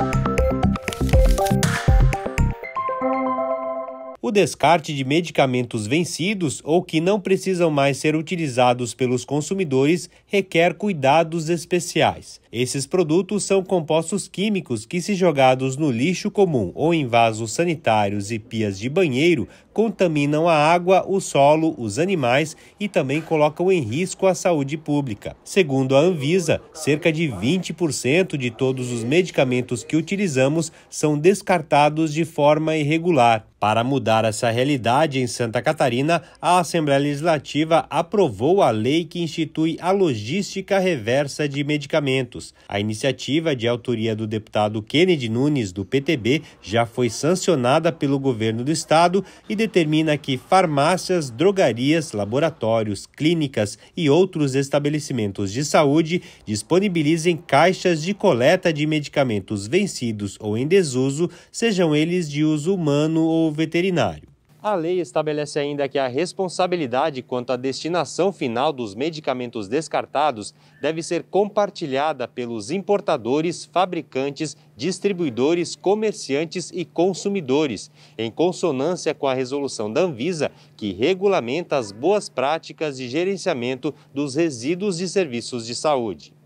Bye. descarte de medicamentos vencidos ou que não precisam mais ser utilizados pelos consumidores requer cuidados especiais. Esses produtos são compostos químicos que, se jogados no lixo comum ou em vasos sanitários e pias de banheiro, contaminam a água, o solo, os animais e também colocam em risco a saúde pública. Segundo a Anvisa, cerca de 20% de todos os medicamentos que utilizamos são descartados de forma irregular. Para mudar essa realidade em Santa Catarina, a Assembleia Legislativa aprovou a lei que institui a logística reversa de medicamentos. A iniciativa, de autoria do deputado Kennedy Nunes, do PTB, já foi sancionada pelo governo do estado e determina que farmácias, drogarias, laboratórios, clínicas e outros estabelecimentos de saúde disponibilizem caixas de coleta de medicamentos vencidos ou em desuso, sejam eles de uso humano ou veterinário. A lei estabelece ainda que a responsabilidade quanto à destinação final dos medicamentos descartados deve ser compartilhada pelos importadores, fabricantes, distribuidores, comerciantes e consumidores, em consonância com a resolução da Anvisa, que regulamenta as boas práticas de gerenciamento dos resíduos de serviços de saúde.